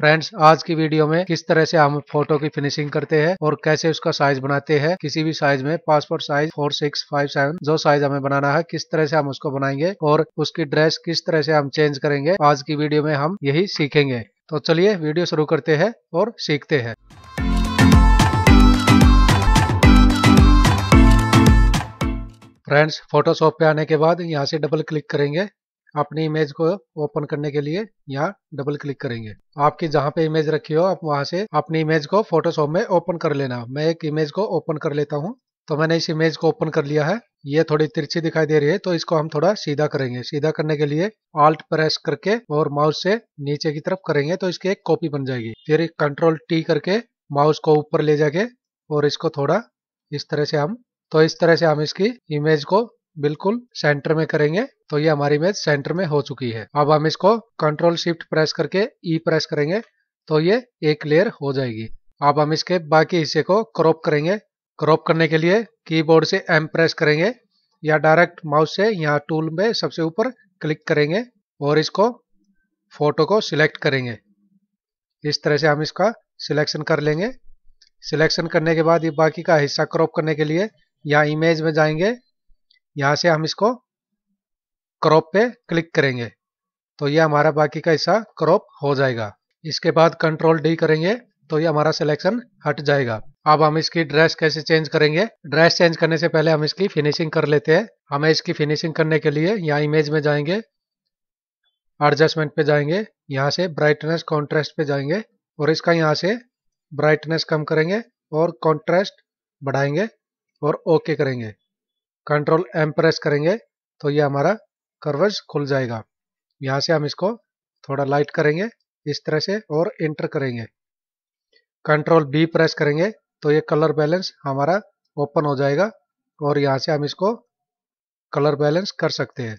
friends आज की video में किस तरह से हम फोटो की फिनिशिंग करते हैं और कैसे उसका साइज बनाते हैं किसी भी साइज में passport size four six five seven जो साइज हमें बनाना है किस तरह से हम उसको बनाएंगे और उसकी ड्रेस किस तरह से हम चेंज करेंगे आज की वीडियो में हम यही सीखेंगे तो चलिए वीडियो शुरू करते हैं और सीखते हैं फ्रेंड्स फोटोशॉप पे आने के बाद यहाँ से डबल क्लिक करेंगे अपनी इमेज को ओपन करने के लिए यहाँ डबल क्लिक करेंगे आपकी जहाँ पे इमेज रखी हो आप वहां से अपनी इमेज को फोटोशॉप में ओपन कर लेना मैं एक इमेज को ओपन कर लेता हूँ तो मैंने इस इमेज को ओपन कर लिया है ये थोड़ी तिरछी दिखाई दे रही है तो इसको हम थोड़ा सीधा करेंगे सीधा करने के लिए आल्ट प्रेस करके और माउस से नीचे की तरफ करेंगे तो इसकी एक कॉपी बन जाएगी फिर कंट्रोल टी करके माउस को ऊपर ले जाके और इसको थोड़ा इस तरह से हम तो इस तरह से हम इसकी इमेज को बिल्कुल सेंटर में करेंगे तो ये हमारी इमेज सेंटर में हो चुकी है अब हम इसको कंट्रोल शिफ्ट प्रेस करके ई e प्रेस करेंगे तो ये एक लेयर हो जाएगी अब हम इसके बाकी हिस्से को क्रॉप करेंगे क्रॉप करने के लिए कीबोर्ड से एम प्रेस करेंगे या डायरेक्ट माउस से यहाँ टूल में सबसे ऊपर क्लिक करेंगे और इसको फोटो को सिलेक्ट करेंगे इस तरह से हम इसका सिलेक्शन कर लेंगे सिलेक्शन करने के बाद ये बाकी का हिस्सा क्रॉप करने के लिए यहाँ इमेज में जाएंगे यहाँ से हम इसको क्रॉप पे क्लिक करेंगे तो ये हमारा बाकी का हिस्सा क्रॉप हो जाएगा इसके बाद कंट्रोल डी करेंगे तो ये हमारा सिलेक्शन हट जाएगा अब हम इसकी ड्रेस कैसे चेंज करेंगे ड्रेस चेंज करने से पहले हम इसकी फिनिशिंग कर लेते हैं हमें इसकी फिनिशिंग करने के लिए यहाँ इमेज में जाएंगे एडजस्टमेंट पे जाएंगे यहाँ से ब्राइटनेस कॉन्ट्रास्ट पे जाएंगे और इसका यहाँ से ब्राइटनेस कम करेंगे और कॉन्ट्रास्ट बढ़ाएंगे और ओके करेंगे कंट्रोल एम प्रेस करेंगे तो ये हमारा कर्वज खुल जाएगा यहाँ से हम इसको थोड़ा लाइट करेंगे इस तरह से और एंटर करेंगे कंट्रोल बी प्रेस करेंगे तो ये कलर बैलेंस हमारा ओपन हो जाएगा और यहाँ से हम इसको कलर बैलेंस कर सकते हैं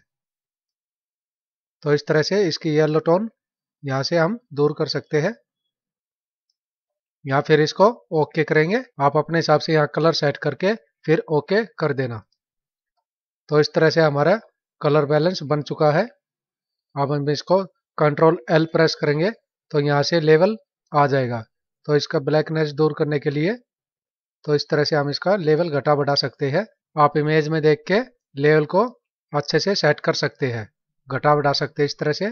तो इस तरह से इसकी येलो टोन यहाँ से हम दूर कर सकते हैं या फिर इसको ओके करेंगे आप अपने हिसाब से यहाँ कलर सेट करके फिर ओके कर देना तो इस तरह से हमारा कलर बैलेंस बन चुका है अब हम इसको कंट्रोल एल प्रेस करेंगे तो यहाँ से लेवल आ जाएगा तो इसका ब्लैकनेस दूर करने के लिए तो इस तरह से हम इसका लेवल घटा बढ़ा सकते हैं आप इमेज में देख के लेवल को अच्छे से सेट कर सकते हैं घटा बढ़ा सकते हैं इस तरह से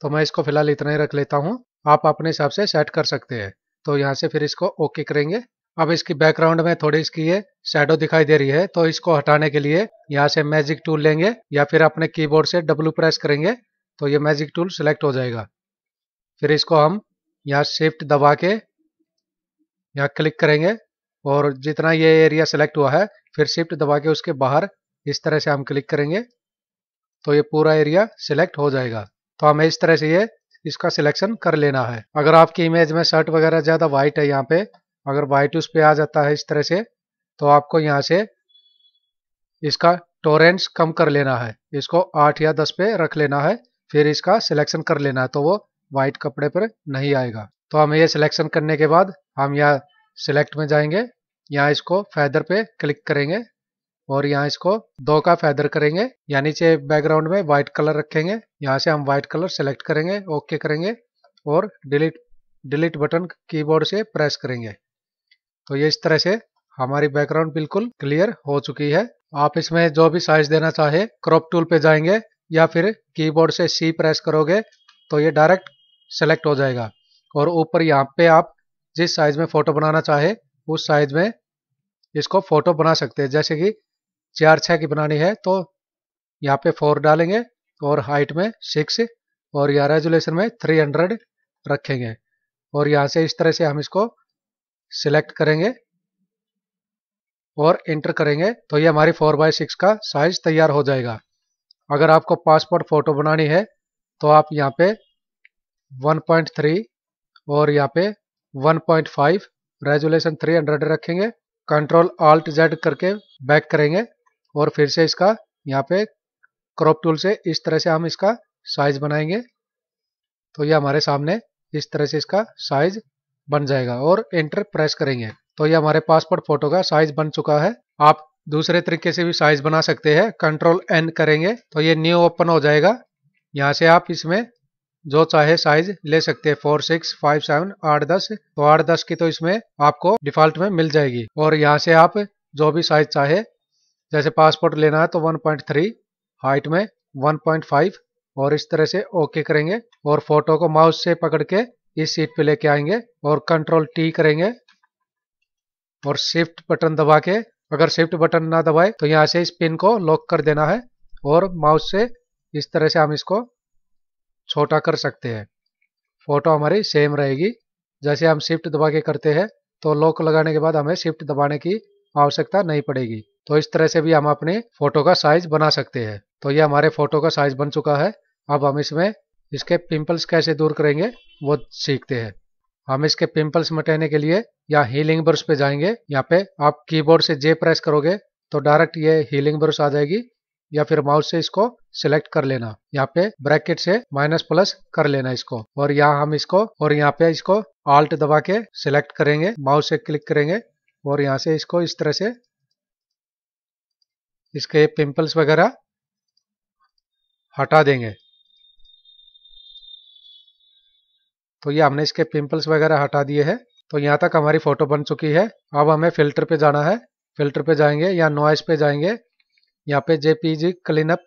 तो मैं इसको फिलहाल इतना ही रख लेता हूँ आप अपने हिसाब से सेट कर सकते हैं तो यहाँ से फिर इसको ओके करेंगे अब इसकी बैकग्राउंड में थोड़ी इसकी ये शेडो दिखाई दे रही है तो इसको हटाने के लिए यहाँ से मैजिक टूल लेंगे या फिर अपने कीबोर्ड से डब्लू प्रेस करेंगे तो ये मैजिक टूल सिलेक्ट हो जाएगा फिर इसको हम यहाँ शिफ्ट दबा के यहाँ क्लिक करेंगे और जितना ये एरिया सेलेक्ट हुआ है फिर शिफ्ट दबा के उसके बाहर इस तरह से हम क्लिक करेंगे तो ये पूरा एरिया सिलेक्ट हो जाएगा तो हमें इस तरह से ये इसका सिलेक्शन कर लेना है अगर आपकी इमेज में शर्ट वगैरह ज़्यादा व्हाइट है यहाँ पे अगर वाइट उस पर आ जाता है इस तरह से तो आपको यहाँ से इसका टोरेंट्स कम कर लेना है इसको आठ या दस पे रख लेना है फिर इसका सिलेक्शन कर लेना है तो वो वाइट कपड़े पर नहीं आएगा तो हम ये सिलेक्शन करने के बाद हम यहाँ सिलेक्ट में जाएंगे यहाँ इसको फैदर पे क्लिक करेंगे और यहाँ इसको दो का फैदर करेंगे या नीचे बैकग्राउंड में व्हाइट कलर रखेंगे यहाँ से हम व्हाइट कलर सेलेक्ट करेंगे ओके करेंगे और डिलीट डिलीट बटन कीबोर्ड से प्रेस करेंगे तो ये इस तरह से हमारी बैकग्राउंड बिल्कुल क्लियर हो चुकी है आप इसमें जो भी साइज देना चाहे क्रॉप टूल पे जाएंगे या फिर कीबोर्ड से सी प्रेस करोगे तो ये डायरेक्ट सेलेक्ट हो जाएगा और ऊपर यहाँ पे आप जिस साइज में फोटो बनाना चाहे उस साइज में इसको फोटो बना सकते हैं जैसे कि चार छः की बनानी है तो यहाँ पे फोर डालेंगे और हाइट में सिक्स और यहाँ रेजुलेशन में थ्री हंड्रेड रखेंगे और यहाँ से इस तरह से हम इसको सिलेक्ट करेंगे और एंटर करेंगे तो ये हमारी फोर बाय सिक्स का साइज तैयार हो जाएगा अगर आपको पासपोर्ट फोटो बनानी है तो आप यहाँ पे 1.3 और यहाँ पे 1.5 रेजुलेशन थ्री रखेंगे कंट्रोल आल्ट जेड करके बैक करेंगे और फिर से इसका यहाँ पे क्रॉप टूल से इस तरह से हम इसका साइज बनाएंगे तो ये हमारे सामने इस तरह से इसका साइज बन जाएगा और एंटर प्रेस करेंगे तो ये हमारे पासपोर्ट फोटो का साइज बन चुका है आप दूसरे तरीके से भी साइज बना सकते हैं कंट्रोल एन करेंगे तो ये न्यू ओपन हो जाएगा यहाँ से आप इसमें जो चाहे साइज ले सकते हैं फोर सिक्स फाइव सेवन आठ दस तो आठ दस की तो इसमें आपको डिफॉल्ट में मिल जाएगी और यहाँ से आप जो भी साइज चाहे जैसे पासपोर्ट लेना है तो 1.3 हाइट में 1.5 और इस तरह से ओके करेंगे और फोटो को माउस से पकड़ के इस सीट पे लेके आएंगे और कंट्रोल टी करेंगे और शिफ्ट बटन दबा के अगर शिफ्ट बटन ना दबाए तो यहाँ से इस पिन को लॉक कर देना है और माउस से इस तरह से हम इसको छोटा कर सकते हैं फोटो हमारी सेम रहेगी जैसे हम शिफ्ट दबा के करते हैं तो लॉक लगाने के बाद हमें शिफ्ट दबाने की आवश्यकता नहीं पड़ेगी तो इस तरह से भी हम अपने फोटो का साइज बना सकते हैं तो ये हमारे फोटो का साइज बन चुका है अब हम इसमें इसके पिंपल्स कैसे दूर करेंगे वो सीखते हैं हम इसके पिंपल्स मिटाने के लिए या हीलिंग ब्रश पे जाएंगे यहाँ पे आप कीबोर्ड से जे प्रेस करोगे तो डायरेक्ट ये हीलिंग ब्रश आ जाएगी या फिर माउस से इसको सिलेक्ट कर लेना यहाँ पे ब्रैकेट से माइनस प्लस कर लेना इसको और यहाँ हम इसको और यहाँ पे इसको आल्ट दबा के सिलेक्ट करेंगे माउस से क्लिक करेंगे और यहाँ से इसको इस तरह से इसके पिंपल्स वगैरह हटा देंगे तो ये हमने इसके पिंपल्स वगैरह हटा दिए हैं तो यहाँ तक हमारी फोटो बन चुकी है अब हमें फिल्टर पे जाना है फिल्टर पे जाएंगे या नॉइस पे जाएंगे यहाँ पे जेपीजी क्लीन अप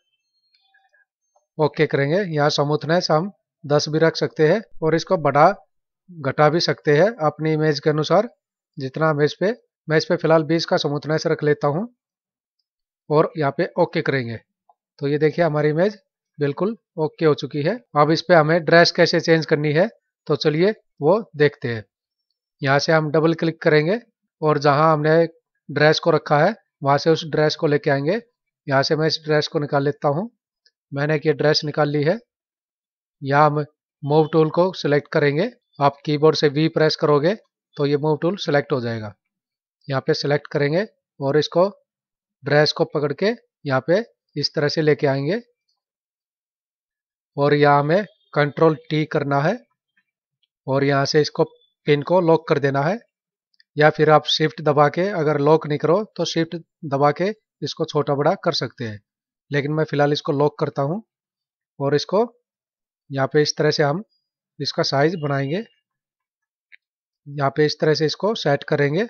ओके करेंगे यहाँ समूथनेस हम 10 भी रख सकते हैं और इसको बढ़ा घटा भी सकते हैं अपनी इमेज के अनुसार जितना इस पे मैं इस पे फिलहाल 20 का समूथनेस रख लेता हूँ और यहाँ पे ओके करेंगे तो ये देखिए हमारी इमेज बिल्कुल ओके हो चुकी है अब इस पे हमें ड्रेस कैसे चेंज करनी है तो चलिए वो देखते हैं यहाँ से हम डबल क्लिक करेंगे और जहाँ हमने ड्रेस को रखा है वहाँ से उस ड्रेस को लेके आएंगे यहाँ से मैं इस ड्रेस को निकाल लेता हूँ मैंने ये ड्रेस निकाल ली है यहाँ हम मूव टूल को सिलेक्ट करेंगे आप कीबोर्ड से वी प्रेस करोगे तो ये मूव टूल सिलेक्ट हो जाएगा यहाँ पे सिलेक्ट करेंगे और इसको ड्रेस को पकड़ के यहाँ पे इस तरह से लेके आएंगे और यहाँ हमें कंट्रोल टी करना है और यहाँ से इसको पिन को लॉक कर देना है या फिर आप शिफ्ट दबा के अगर लॉक नहीं करो तो शिफ्ट दबा के इसको छोटा बड़ा कर सकते हैं लेकिन मैं फ़िलहाल इसको लॉक करता हूँ और इसको यहाँ पे इस तरह से हम इसका साइज बनाएंगे यहाँ पे इस तरह से इसको सेट करेंगे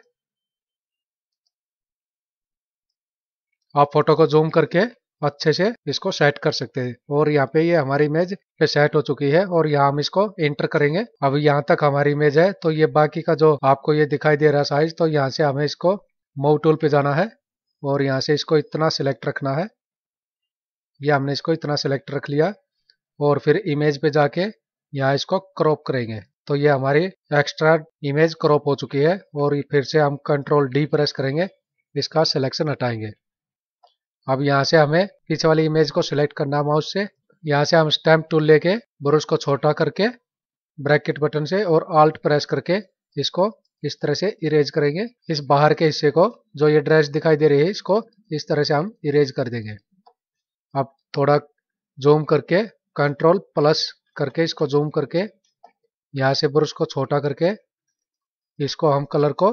आप फोटो को जूम करके अच्छे से इसको सेट कर सकते हैं और यहाँ पे ये हमारी इमेज पे सेट हो चुकी है और यहाँ हम इसको एंटर करेंगे अब यहाँ तक हमारी इमेज है तो ये बाकी का जो आपको ये दिखाई दे रहा है साइज तो यहाँ से हमें इसको मऊ टूल पे जाना है और यहाँ से इसको इतना सिलेक्ट रखना है ये हमने इसको इतना सिलेक्ट रख लिया और फिर इमेज पे जाके यहाँ इसको क्रॉप करेंगे तो ये हमारी एक्स्ट्रा इमेज क्रॉप हो चुकी है और फिर से हम कंट्रोल डी प्रेस करेंगे इसका सिलेक्शन हटाएंगे अब यहाँ से हमें पीछे वाली इमेज को सिलेक्ट करना माउस से यहाँ से हम स्टैम्प टूल लेके ब्रश को छोटा करके ब्रैकेट बटन से और आल्ट प्रेस करके इसको इस तरह से इरेज करेंगे इस बाहर के हिस्से को जो ये ड्रेस दिखाई दे रही है इसको इस तरह से हम इरेज कर देंगे अब थोड़ा जूम करके कंट्रोल प्लस करके इसको जूम करके यहाँ से ब्रश को छोटा करके इसको हम कलर को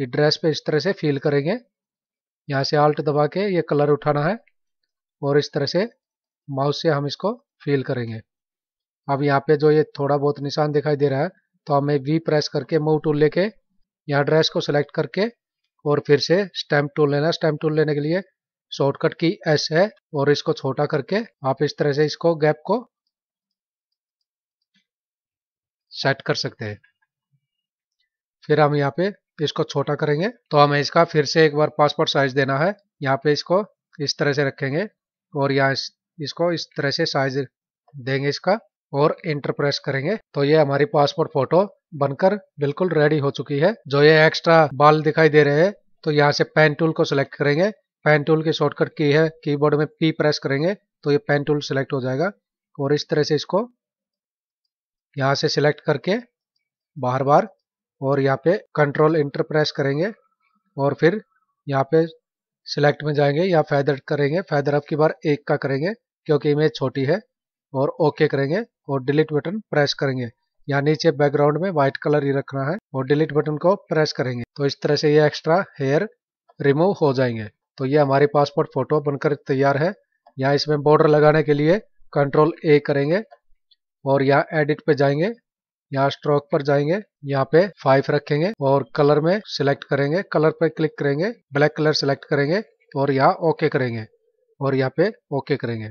ये ड्रेस पे इस तरह से फील करेंगे यहाँ से आल्ट दबा के ये कलर उठाना है और इस तरह से माउस से हम इसको फील करेंगे अब यहाँ पे जो ये थोड़ा बहुत निशान दिखाई दे रहा है तो हमें वी प्रेस करके मूव टूल लेके यहाँ ड्रेस को सिलेक्ट करके और फिर से स्टैम्प टूल लेना स्टैम्प टूल लेने के लिए शॉर्टकट की एस है और इसको छोटा करके आप इस तरह से इसको गैप को सेट कर सकते हैं फिर हम यहाँ पे इसको छोटा करेंगे तो हमें इसका फिर से एक बार पासपोर्ट साइज देना है यहाँ पे इसको इस तरह से रखेंगे और यहाँ इस, इसको इस तरह से साइज देंगे इसका और इंटर प्रेस करेंगे तो ये हमारी पासपोर्ट फोटो बनकर बिल्कुल रेडी हो चुकी है जो ये एक्स्ट्रा बाल दिखाई दे रहे हैं तो यहाँ से पेन टूल को सिलेक्ट करेंगे पेन टूल की शॉर्टकट की है कीबोर्ड में पी प्रेस करेंगे तो ये पेन टूल सिलेक्ट हो जाएगा और इस तरह से इसको यहाँ से सिलेक्ट करके बार बार और यहाँ पे कंट्रोल इंटर प्रेस करेंगे और फिर यहाँ पे सिलेक्ट में जाएंगे या फैदर करेंगे फैदर अब की बार एक का करेंगे क्योंकि इमेज छोटी है और ओके करेंगे और डिलीट बटन प्रेस करेंगे या नीचे बैकग्राउंड में व्हाइट कलर ही रखना है और डिलीट बटन को प्रेस करेंगे तो इस तरह से ये एक्स्ट्रा हेयर रिमूव हो जाएंगे तो ये हमारी पासपोर्ट फोटो बनकर तैयार है यहाँ इसमें बॉर्डर लगाने के लिए कंट्रोल ए करेंगे और यहाँ एडिट पे जाएंगे यहाँ स्ट्रोक पर जाएंगे यहाँ पे फाइव रखेंगे और कलर में सिलेक्ट करेंगे कलर पर क्लिक करेंगे ब्लैक कलर सिलेक्ट करेंगे और यहाँ ओके करेंगे और यहाँ पे ओके करेंगे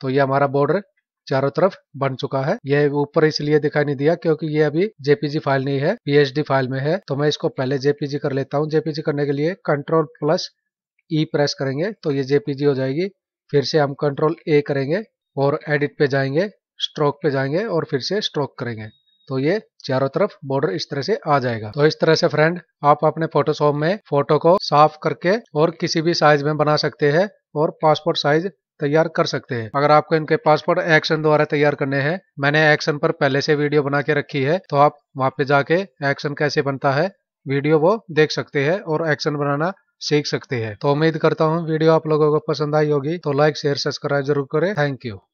तो ये हमारा बॉर्डर चारों तरफ बन चुका है यह ऊपर इसलिए दिखाई नहीं दिया क्योंकि ये अभी जेपीजी फाइल नहीं है पीएचडी फाइल में है तो मैं इसको पहले जेपीजी कर लेता हूँ जेपीजी करने के लिए कंट्रोल प्लस ई प्रेस करेंगे तो ये जेपीजी हो जाएगी फिर से हम कंट्रोल ए करेंगे और एडिट पे जाएंगे स्ट्रोक पे जाएंगे और फिर से स्ट्रोक करेंगे तो ये चारों तरफ बॉर्डर इस तरह से आ जाएगा तो इस तरह से फ्रेंड आप अपने फोटोशॉप में फोटो को साफ करके और किसी भी साइज में बना सकते हैं और पासपोर्ट साइज तैयार कर सकते हैं अगर आपको इनके पासपोर्ट एक्शन द्वारा तैयार करने हैं मैंने एक्शन पर पहले से वीडियो बना के रखी है तो आप वहाँ पे जाके एक्शन कैसे बनता है वीडियो वो देख सकते हैं और एक्शन बनाना सीख सकते हैं तो उम्मीद करता हूँ वीडियो आप लोगों को पसंद आई होगी तो लाइक शेयर सब्सक्राइब जरूर करें थैंक यू